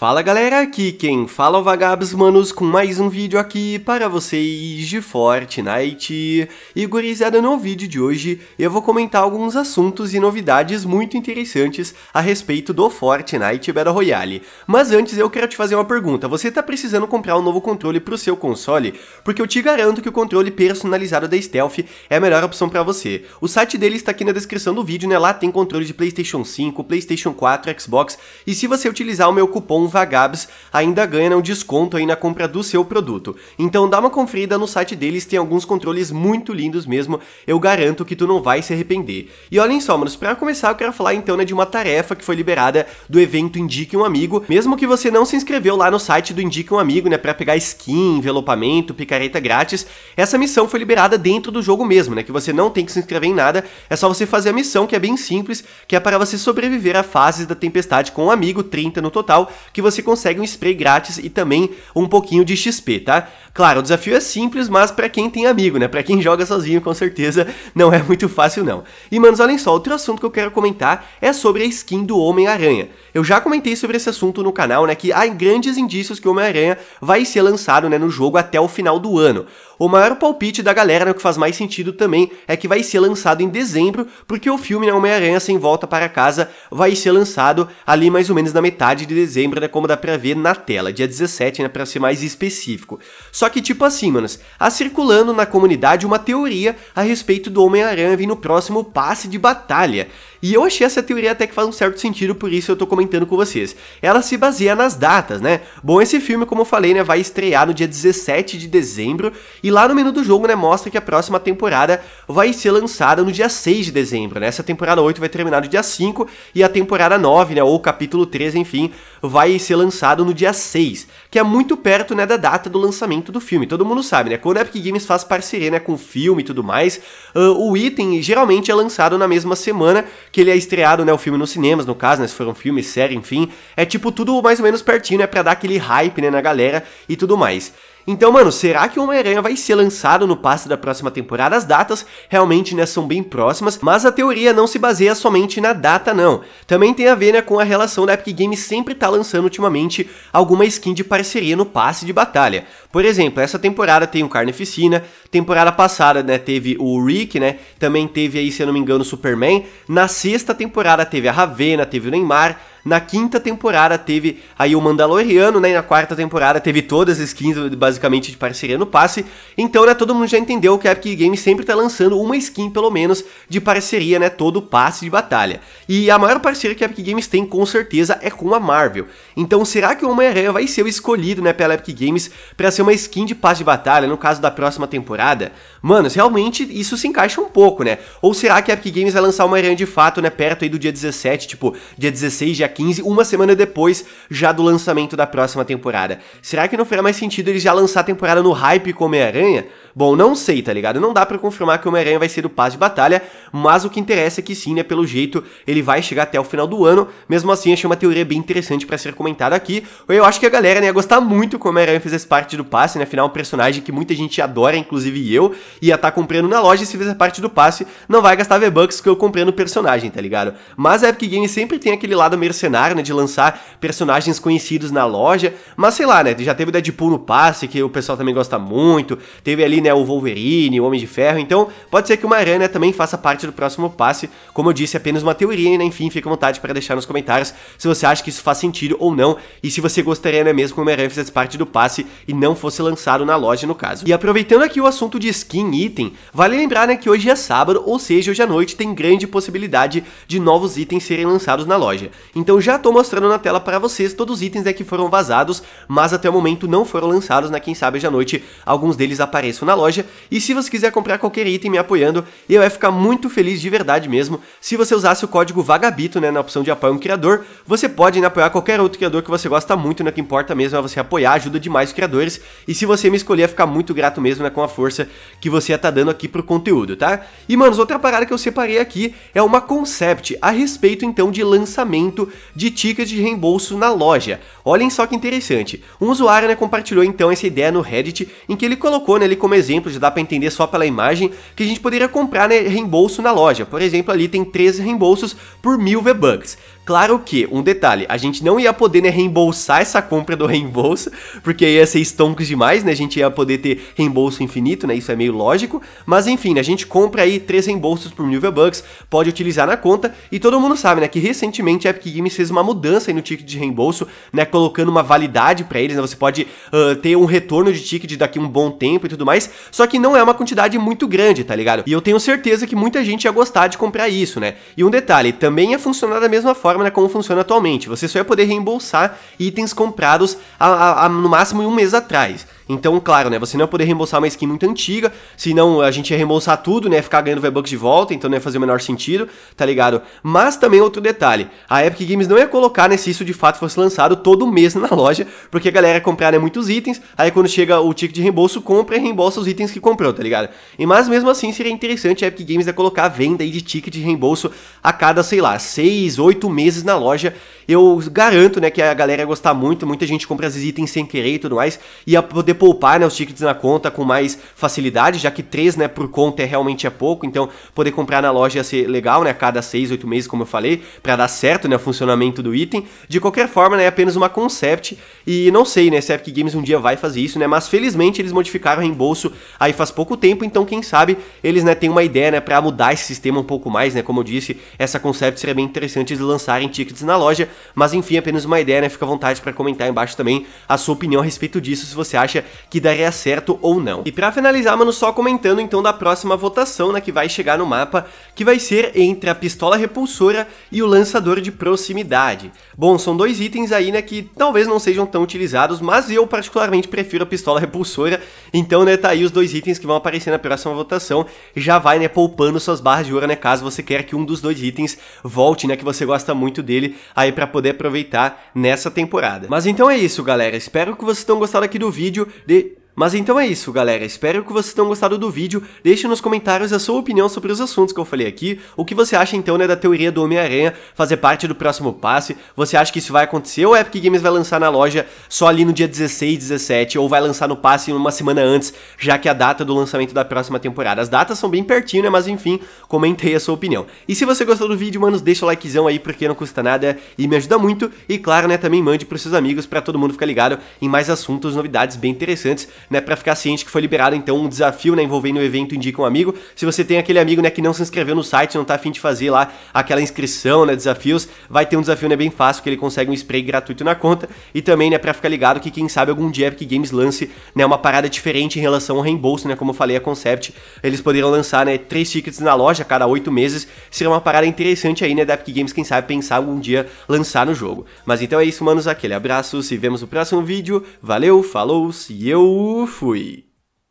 Fala galera, aqui quem fala é o Vagabos Manos com mais um vídeo aqui para vocês de Fortnite. E gurizada, no vídeo de hoje eu vou comentar alguns assuntos e novidades muito interessantes a respeito do Fortnite Battle Royale. Mas antes eu quero te fazer uma pergunta, você está precisando comprar um novo controle para o seu console? Porque eu te garanto que o controle personalizado da Stealth é a melhor opção para você. O site dele está aqui na descrição do vídeo, né? Lá tem controle de Playstation 5, Playstation 4, Xbox, e se você utilizar o meu cupom Vagabs ainda ganha um desconto aí na compra do seu produto. Então dá uma conferida no site deles, tem alguns controles muito lindos mesmo, eu garanto que tu não vai se arrepender. E olhem só, manos, pra começar eu quero falar então né, de uma tarefa que foi liberada do evento Indique um Amigo, mesmo que você não se inscreveu lá no site do Indique um Amigo, né, pra pegar skin, envelopamento, picareta grátis, essa missão foi liberada dentro do jogo mesmo, né, que você não tem que se inscrever em nada, é só você fazer a missão que é bem simples, que é para você sobreviver a fases da tempestade com um amigo, 30 no total, que que você consegue um spray grátis e também um pouquinho de XP, tá? Claro, o desafio é simples, mas para quem tem amigo, né? Para quem joga sozinho, com certeza não é muito fácil não. E manos, olhem só, outro assunto que eu quero comentar é sobre a skin do Homem-Aranha. Eu já comentei sobre esse assunto no canal, né, que há grandes indícios que o Homem-Aranha vai ser lançado, né, no jogo até o final do ano. O maior palpite da galera, né, o que faz mais sentido também, é que vai ser lançado em dezembro, porque o filme né, Homem-Aranha Sem Volta para Casa vai ser lançado ali mais ou menos na metade de dezembro, né, como dá pra ver na tela, dia 17, né, pra ser mais específico. Só que tipo assim, manos, há circulando na comunidade uma teoria a respeito do Homem-Aranha vir no próximo passe de batalha. E eu achei essa teoria até que faz um certo sentido, por isso eu tô comentando com vocês. Ela se baseia nas datas, né? Bom, esse filme, como eu falei, né, vai estrear no dia 17 de dezembro, e lá no menu do jogo, né, mostra que a próxima temporada vai ser lançada no dia 6 de dezembro, né? Essa temporada 8 vai terminar no dia 5 e a temporada 9, né, ou capítulo 3, enfim, vai ser lançado no dia 6, que é muito perto, né, da data do lançamento do filme. Todo mundo sabe, né? Quando a Epic Games faz parceria, né, com filme e tudo mais, uh, o item geralmente é lançado na mesma semana que ele é estreado, né, o filme nos cinemas, no caso, né, se for um filme, série, enfim, é tipo tudo mais ou menos pertinho, né, para dar aquele hype, né, na galera e tudo mais. Então, mano, será que o Homem-Aranha vai ser lançado no passe da próxima temporada? As datas realmente né, são bem próximas, mas a teoria não se baseia somente na data, não. Também tem a ver né, com a relação da Epic Games sempre estar tá lançando ultimamente alguma skin de parceria no passe de batalha. Por exemplo, essa temporada tem o Carnificina, temporada passada né, teve o Rick, né? Também teve aí, se eu não me engano, o Superman. Na sexta temporada teve a Ravena, teve o Neymar. Na quinta temporada teve aí o Mandaloriano, né? E na quarta temporada teve todas as skins basicamente de parceria no passe. Então, né, todo mundo já entendeu que a Epic Games sempre tá lançando uma skin pelo menos de parceria, né? Todo o passe de batalha. E a maior parceria que a Epic Games tem com certeza é com a Marvel. Então, será que o Homem-Aranha vai ser o escolhido, né, pela Epic Games para ser uma skin de passe de batalha no caso da próxima temporada? Manos, realmente isso se encaixa um pouco, né? Ou será que a Epic Games vai lançar o Homem-Aranha de fato, né, perto aí do dia 17, tipo, dia 16, dia 15, uma semana depois já do lançamento da próxima temporada. Será que não fará mais sentido eles já lançar a temporada no hype com Homem-Aranha? Bom, não sei, tá ligado? Não dá para confirmar que Homem-Aranha vai ser o passe de batalha, mas o que interessa é que sim, né, pelo jeito, ele vai chegar até o final do ano. Mesmo assim, achei uma teoria bem interessante para ser comentada aqui. Eu acho que a galera né, ia gostar muito que Homem-Aranha fizesse parte do passe, né? Afinal, é um personagem que muita gente adora, inclusive eu, ia estar tá comprando na loja e se fizer parte do passe, não vai gastar V-Bucks que eu comprei no personagem, tá ligado? Mas a Epic Games sempre tem aquele lado mercenário cenário, né, de lançar personagens conhecidos na loja, mas sei lá, né, já teve o Deadpool no passe, que o pessoal também gosta muito, teve ali, né, o Wolverine, o Homem de Ferro, então pode ser que uma aranha né, também faça parte do próximo passe, como eu disse, apenas uma teoria, né, enfim, fica à vontade para deixar nos comentários se você acha que isso faz sentido ou não, e se você gostaria, né, mesmo que o Homem-Aranha fizesse parte do passe e não fosse lançado na loja, no caso. E aproveitando aqui o assunto de skin item, vale lembrar, né, que hoje é sábado, ou seja, hoje à noite tem grande possibilidade de novos itens serem lançados na loja. Então então já estou mostrando na tela para vocês todos os itens é que foram vazados, mas até o momento não foram lançados, na né? quem sabe hoje à noite alguns deles apareçam na loja. E se você quiser comprar qualquer item me apoiando, eu ia ficar muito feliz de verdade mesmo. Se você usasse o código Vagabito, né, na opção de apoio um criador, você pode né, apoiar qualquer outro criador que você gosta muito, né, que importa mesmo é você apoiar, ajuda demais os criadores. E se você me escolher, ficar muito grato mesmo, né, com a força que você ia tá dando aqui pro conteúdo, tá? E, manos, outra parada que eu separei aqui é uma concept a respeito, então, de lançamento de tickets de reembolso na loja. Olhem só que interessante. Um usuário né, compartilhou então essa ideia no Reddit, em que ele colocou né, ali como exemplo, já dá para entender só pela imagem, que a gente poderia comprar né, reembolso na loja. Por exemplo, ali tem 13 reembolsos por mil V-Bucks. Claro que, um detalhe, a gente não ia poder né, reembolsar essa compra do reembolso, porque ia ser estoncos demais, né? A gente ia poder ter reembolso infinito, né? Isso é meio lógico. Mas enfim, né, a gente compra aí três reembolsos por mil V-Bucks, pode utilizar na conta. E todo mundo sabe, né? Que recentemente a Epic Games fez uma mudança aí no ticket de reembolso, né? Colocando uma validade para eles, né? Você pode uh, ter um retorno de ticket daqui um bom tempo e tudo mais. Só que não é uma quantidade muito grande, tá ligado? E eu tenho certeza que muita gente ia gostar de comprar isso, né? E um detalhe, também ia funcionar da mesma forma né, como funciona atualmente. Você só ia poder reembolsar itens comprados a, a, a, no máximo um mês atrás. Então, claro, né, você não ia poder reembolsar uma skin muito antiga, senão a gente ia reembolsar tudo, né, ficar ganhando V-Bucks de volta, então não ia fazer o menor sentido, tá ligado? Mas também outro detalhe, a Epic Games não ia colocar, né, se isso de fato fosse lançado todo mês na loja, porque a galera ia comprar, né, muitos itens, aí quando chega o ticket de reembolso, compra e reembolsa os itens que comprou, tá ligado? E mas mesmo assim seria interessante a Epic Games ia colocar a venda aí de ticket de reembolso a cada, sei lá, 6, 8 meses na loja, eu garanto, né, que a galera ia gostar muito, muita gente compra esses itens sem querer e tudo mais, ia poder poupar, né, os tickets na conta com mais facilidade, já que três, né, por conta é, realmente é pouco, então poder comprar na loja ia ser legal, né, a cada seis, oito meses, como eu falei, para dar certo, né, o funcionamento do item. De qualquer forma, né, é apenas uma concept e não sei, né, se a Epic Games um dia vai fazer isso, né, mas felizmente eles modificaram o reembolso aí faz pouco tempo, então quem sabe eles, né, têm uma ideia, né, para mudar esse sistema um pouco mais, né, como eu disse, essa concept seria bem interessante eles lançarem tickets na loja, mas enfim, apenas uma ideia, né? Fica à vontade para comentar embaixo também a sua opinião a respeito disso, se você acha que daria certo ou não. E para finalizar, mano, só comentando então da próxima votação, né, que vai chegar no mapa, que vai ser entre a pistola repulsora e o lançador de proximidade. Bom, são dois itens aí, né, que talvez não sejam tão utilizados, mas eu particularmente prefiro a pistola repulsora, então, né, tá aí os dois itens que vão aparecer na próxima votação, já vai, né, poupando suas barras de ouro, né, caso você quer que um dos dois itens volte, né, que você gosta muito dele aí para poder aproveitar nessa temporada. Mas então é isso, galera. Espero que vocês tenham gostado aqui do vídeo. De... Mas então é isso, galera. Espero que vocês tenham gostado do vídeo. Deixe nos comentários a sua opinião sobre os assuntos que eu falei aqui. O que você acha, então, né, da teoria do Homem-Aranha fazer parte do próximo passe? Você acha que isso vai acontecer ou a Epic Games vai lançar na loja só ali no dia 16, 17? Ou vai lançar no passe uma semana antes, já que é a data do lançamento da próxima temporada? As datas são bem pertinho, né? Mas enfim, comentei a sua opinião. E se você gostou do vídeo, manos, deixa o likezão aí, porque não custa nada e me ajuda muito. E claro, né, também mande pros seus amigos, para todo mundo ficar ligado em mais assuntos, novidades bem interessantes né, para ficar ciente que foi liberado então um desafio, né, envolvendo o evento Indica um Amigo. Se você tem aquele amigo, né, que não se inscreveu no site, não tá afim de fazer lá aquela inscrição, né, desafios, vai ter um desafio, né, bem fácil, que ele consegue um spray gratuito na conta e também, né, para ficar ligado que quem sabe algum dia Epic Games lance, né, uma parada diferente em relação ao reembolso, né, como eu falei, a Concept, eles poderiam lançar, né, três tickets na loja a cada oito meses, seria uma parada interessante aí, né, da Epic Games, quem sabe pensar algum dia lançar no jogo. Mas então é isso, manos, aquele abraço, se vemos no próximo vídeo, valeu, falou, se eu fui.